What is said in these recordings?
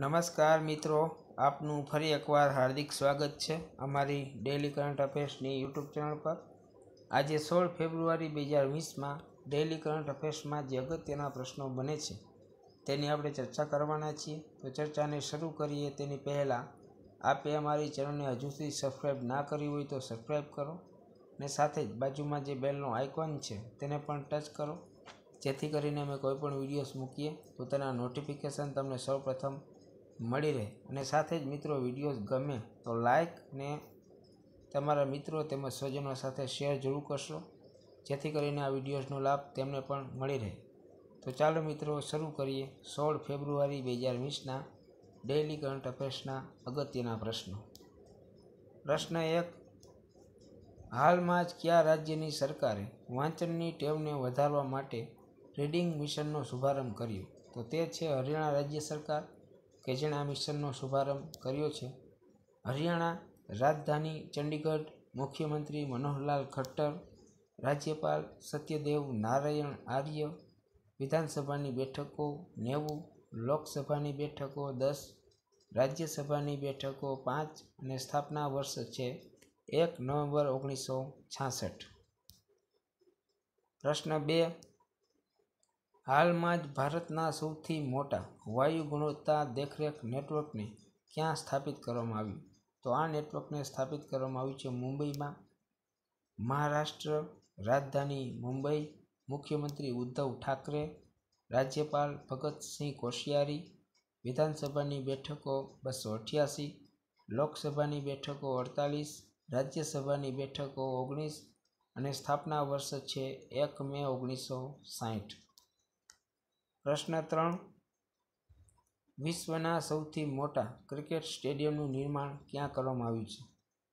નમસ્કાર મિત્રો આપનું ફરી એકવાર હાર્દિક સ્વાગત છે અમારી ડેલી કરંટ અફેર્સની યુટ્યુબ ચેનલ પર આજે સોળ ફેબ્રુઆરી બે હજાર વીસમાં ડેલી કરંટ અફેર્સમાં જે અગત્યના પ્રશ્નો બને છે તેની આપણે ચર્ચા કરવાના છીએ તો ચર્ચાને શરૂ કરીએ તેની પહેલાં આપે અમારી ચેનલને હજુ સુધી સબસ્ક્રાઈબ ના કરી હોય તો સબસ્ક્રાઈબ કરો ને સાથે જ બાજુમાં જે બેલનો આઇકોન છે તેને પણ ટચ કરો જેથી કરીને અમે કોઈપણ વિડીયોઝ મૂકીએ તો તેના નોટિફિકેશન તમને સૌપ્રથમ મળી રહે અને સાથે જ મિત્રો વિડીયો ગમે તો લાઇક ને તમારા મિત્રો તેમજ સ્વજનો સાથે શેર જરૂર કરશો જેથી કરીને આ વિડીયોઝનો લાભ તેમને પણ મળી રહે તો ચાલો મિત્રો શરૂ કરીએ સોળ ફેબ્રુઆરી બે હજાર વીસના ડેઇલી કરંટ અફેર્સના અગત્યના પ્રશ્નો પ્રશ્ન એક હાલમાં જ કયા રાજ્યની સરકારે વાંચનની ટેવને વધારવા માટે રીડિંગ મિશનનો શુભારંભ કર્યો તો તે છે હરિયાણા રાજ્ય સરકાર કે જેણે આ મિશનનો શુભારંભ કર્યો છે હરિયાણા રાજધાની ચંડીગઢ મુખ્યમંત્રી મનોહરલાલ ખટ્ટર રાજ્યપાલ સત્યદેવ નારાયણ આર્ય વિધાનસભાની બેઠકો નેવું લોકસભાની બેઠકો દસ રાજ્યસભાની બેઠકો પાંચ અને સ્થાપના વર્ષ છે એક નવેમ્બર ઓગણીસો છાસઠ પ્રશ્ન બે હાલમાં જ ભારતના સૌથી મોટા વાયુ ગુણવત્તા દેખરેખ નેટવર્કને ક્યાં સ્થાપિત કરવામાં આવ્યું તો આ નેટવર્કને સ્થાપિત કરવામાં આવ્યું છે મુંબઈમાં મહારાષ્ટ્ર રાજધાની મુંબઈ મુખ્યમંત્રી ઉદ્ધવ ઠાકરે રાજ્યપાલ ભગતસિંહ કોશિયારી વિધાનસભાની બેઠકો બસો અઠ્યાસી લોકસભાની બેઠકો અડતાલીસ રાજ્યસભાની બેઠકો ઓગણીસ અને સ્થાપના વર્ષ છે એક મે ઓગણીસો સાહીઠ પ્રશ્ન ત્રણ વિશ્વના સૌથી મોટા ક્રિકેટ સ્ટેડિયમનું નિર્માણ ક્યાં કરવામાં આવ્યું છે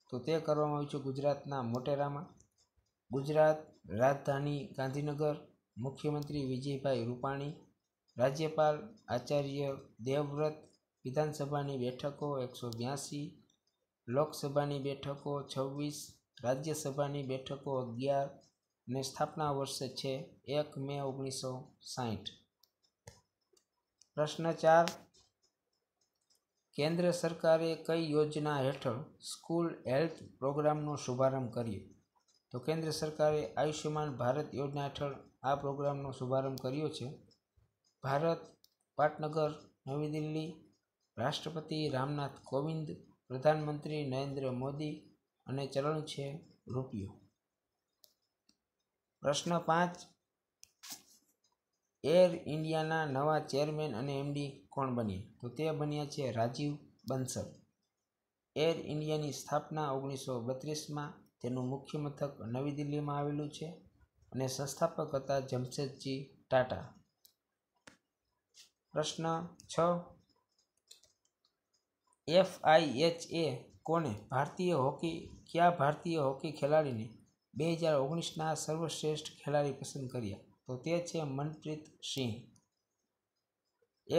તો તે કરવામાં આવ્યું છે ગુજરાતના મોટેરામાં ગુજરાત રાજધાની ગાંધીનગર મુખ્યમંત્રી વિજયભાઈ રૂપાણી રાજ્યપાલ આચાર્ય દેવવ્રત વિધાનસભાની બેઠકો એકસો બ્યાસી લોકસભાની બેઠકો છવ્વીસ રાજ્યસભાની બેઠકો અગિયાર અને સ્થાપના વર્ષે છે એક મે ઓગણીસો સાહીઠ પ્રશ્ન ચાર કેન્દ્ર સરકારે કઈ યોજના હેઠળ સ્કૂલ હેલ્થ પ્રોગ્રામનો શુભારંભ કર્યો તો કેન્દ્ર સરકારે આયુષ્યમાન ભારત યોજના હેઠળ આ પ્રોગ્રામનો શુભારંભ કર્યો છે ભારત પાટનગર નવી દિલ્હી રાષ્ટ્રપતિ રામનાથ કોવિંદ પ્રધાનમંત્રી નરેન્દ્ર મોદી અને ચરણ છે રૂપિયો પ્રશ્ન પાંચ એર ઇન્ડિયાના નવા ચેરમેન અને એમડી કોણ બન્યા તો તે બન્યા છે રાજીવ બંસલ એર ઇન્ડિયાની સ્થાપના ઓગણીસો બત્રીસમાં તેનું મુખ્ય મથક નવી દિલ્હીમાં આવેલું છે અને સંસ્થાપક હતા જમશેદજી ટાટા પ્રશ્ન છ એફઆઈએચ એ કોને ભારતીય હોકી ક્યાં ભારતીય હોકી ખેલાડીને બે હજાર ઓગણીસના સર્વશ્રેષ્ઠ ખેલાડી પસંદ કર્યા તો તે છે મનપ્રીત સિંહ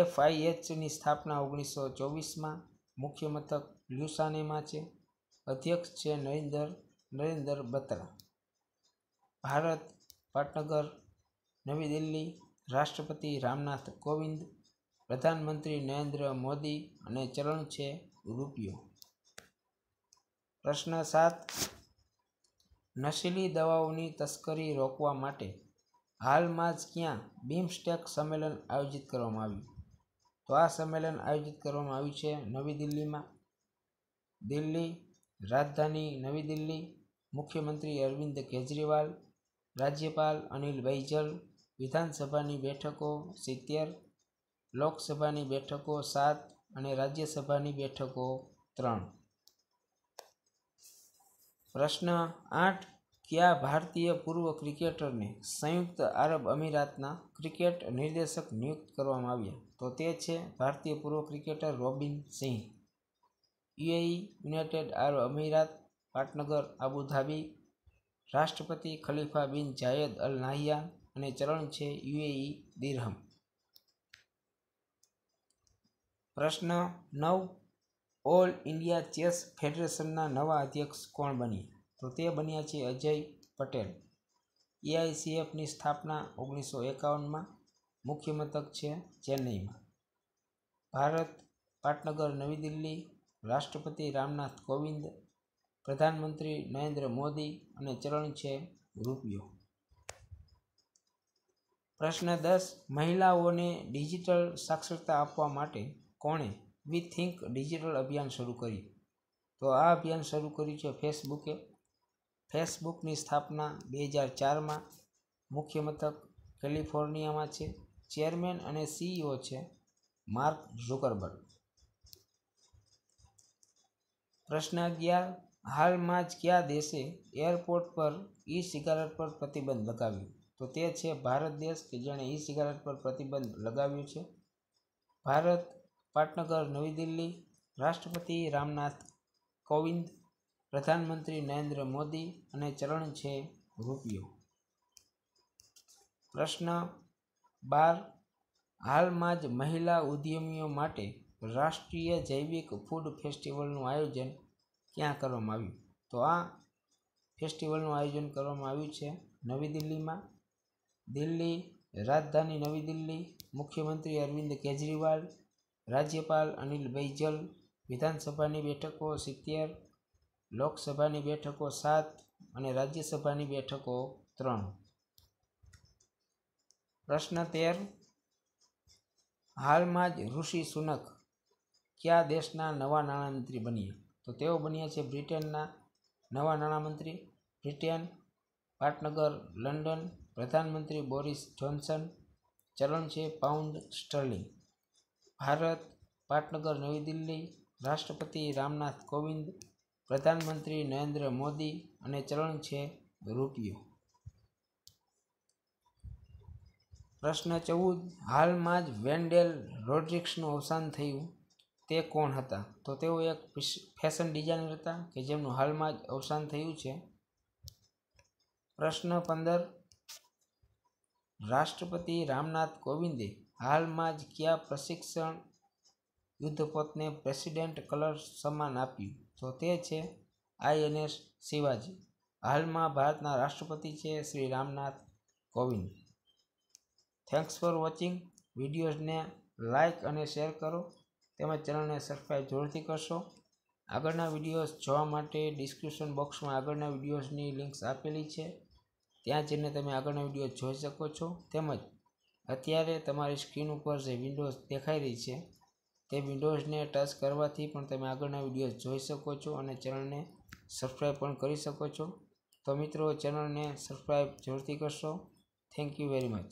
એફઆઈએચની સ્થાપના ઓગણીસો ચોવીસમાં મુખ્ય મથક લ્યુસાનેમાં છે અધ્યક્ષ છે નરેન્દ્ર નરેન્દ્ર બત્રા ભારત પાટનગર નવી દિલ્હી રાષ્ટ્રપતિ રામનાથ કોવિંદ પ્રધાનમંત્રી નરેન્દ્ર મોદી અને ચલણ છે રૂપિયો પ્રશ્ન સાત નશીલી દવાઓની તસ્કરી રોકવા માટે હાલમાં જ ક્યાં બિમસ્ટેક સંમેલન આયોજિત કરવામાં આવ્યું તો આ સંમેલન આયોજિત કરવામાં આવ્યું છે નવી દિલ્હીમાં દિલ્હી રાજધાની નવી દિલ્હી મુખ્યમંત્રી અરવિંદ કેજરીવાલ રાજ્યપાલ અનિલ બૈજલ વિધાનસભાની બેઠકો સિત્તેર લોકસભાની બેઠકો સાત અને રાજ્યસભાની બેઠકો ત્રણ પ્રશ્ન આઠ કયા ભારતીય પૂર્વ ક્રિકેટરને સંયુક્ત આરબ અમીરાતના ક્રિકેટ નિર્દેશક નિયુક્ત કરવામાં આવ્યા તો તે છે ભારતીય પૂર્વ cricketer Robin Singh UAE United Arab અમીરાત પાટનગર આબુધાબી રાષ્ટ્રપતિ ખલીફા બિન જાયેદ અલ નાહિયાન અને ચરણ છે યુએઈ દિરહમ પ્રશ્ન નવ ઓલ ઇન્ડિયા ચેસ ફેડરેશનના નવા અધ્યક્ષ કોણ બન્યા તો તે બન્યા છે અજય પટેલ એઆઈસીએફની સ્થાપના ઓગણીસો એકાવનમાં મુખ્ય મથક છે ચેન્નઈમાં ભારત પાટનગર નવી દિલ્હી રાષ્ટ્રપતિ રામનાથ કોવિંદ પ્રધાનમંત્રી નરેન્દ્ર મોદી અને ચરણ છે રૂપિયો પ્રશ્ન દસ મહિલાઓને ડિજિટલ સાક્ષરતા આપવા માટે કોણે વી થિંક ડિજિટલ અભિયાન શરૂ કર્યું તો આ અભિયાન શરૂ કર્યું છે ફેસબુકે ફેસબુકની સ્થાપના બે હજાર ચારમાં મુખ્ય મથક કેલિફોર્નિયામાં છે ચેરમેન અને સીઈઓ છે માર્ક ઝુકરબર્ગ પ્રશ્ન અગિયાર હાલમાં જ કયા દેશે એરપોર્ટ પર ઈ સિગારેટ પર પ્રતિબંધ લગાવ્યું તો તે છે ભારત દેશ કે જેણે ઈ સિગારેટ પર પ્રતિબંધ લગાવ્યું છે ભારત પાટનગર નવી દિલ્હી રાષ્ટ્રપતિ રામનાથ કોવિંદ પ્રધાનમંત્રી નરેન્દ્ર મોદી અને ચલણ છે રૂપિયો પ્રશ્ન બાર હાલમાં જ મહિલા ઉદ્યમીઓ માટે રાષ્ટ્રીય જૈવિક ફૂડ ફેસ્ટિવલનું આયોજન ક્યાં કરવામાં આવ્યું તો આ ફેસ્ટિવલનું આયોજન કરવામાં આવ્યું છે નવી દિલ્હીમાં દિલ્હી રાજધાની નવી દિલ્હી મુખ્યમંત્રી અરવિંદ કેજરીવાલ રાજ્યપાલ અનિલ બૈજલ વિધાનસભાની બેઠકો સિત્તેર લોકસભાની બેઠકો સાત અને રાજ્યસભાની બેઠકો ત્રણ પ્રશ્ન તેર હાલમાં જ ઋષિ સુનક કયા દેશના નવા નાણામંત્રી બન્યા તો તેઓ બન્યા છે બ્રિટનના નવા નાણામંત્રી બ્રિટન પાટનગર લંડન પ્રધાનમંત્રી બોરિસ જોન્સન ચલણ છે પાઉન્ડ સ્ટર્લિંગ ભારત પાટનગર નવી દિલ્હી રાષ્ટ્રપતિ રામનાથ કોવિંદ પ્રધાનમંત્રી નરેન્દ્ર મોદી અને ચલણ છે રૂપિયો પ્રશ્ન ચૌદ હાલમાં જ વેન્ડેલ રોડ્રિક્સનું અવસાન થયું તે કોણ હતા તો તેઓ એક ફેશન ડિઝાઇનર હતા કે જેમનું હાલમાં જ અવસાન થયું છે પ્રશ્ન પંદર રાષ્ટ્રપતિ રામનાથ કોવિંદે હાલમાં જ કયા પ્રશિક્ષણ યુદ્ધપોતને પ્રેસિડેન્ટ કલર સમાન આપ્યું તો તે છે આઈએનએસ શિવાજી હાલમાં ભારતના રાષ્ટ્રપતિ છે Shri Ramnath Kovind thanks for watching વિડીયોઝને લાઇક અને શેર કરો તેમજ ચેનલને સબસ્ક્રાઈબ જરૂરથી કરશો આગળના વિડીયોઝ જોવા માટે ડિસ્ક્રિપ્શન બોક્સમાં આગળના વિડીયોઝની લિંક્સ આપેલી છે ત્યાં જઈને તમે આગળના વિડીયો જોઈ શકો છો તેમજ અત્યારે તમારી સ્ક્રીન ઉપર જે વિન્ડોઝ દેખાઈ રહી છે તે વિન્ડોઝને ટચ કરવાથી પણ તમે આગળના વિડીયો જોઈ શકો છો અને ચેનલને સબસ્ક્રાઈબ પણ કરી શકો છો તો મિત્રો ચેનલને સબસ્ક્રાઈબ જરૂરથી કરશો થેન્ક યુ વેરી મચ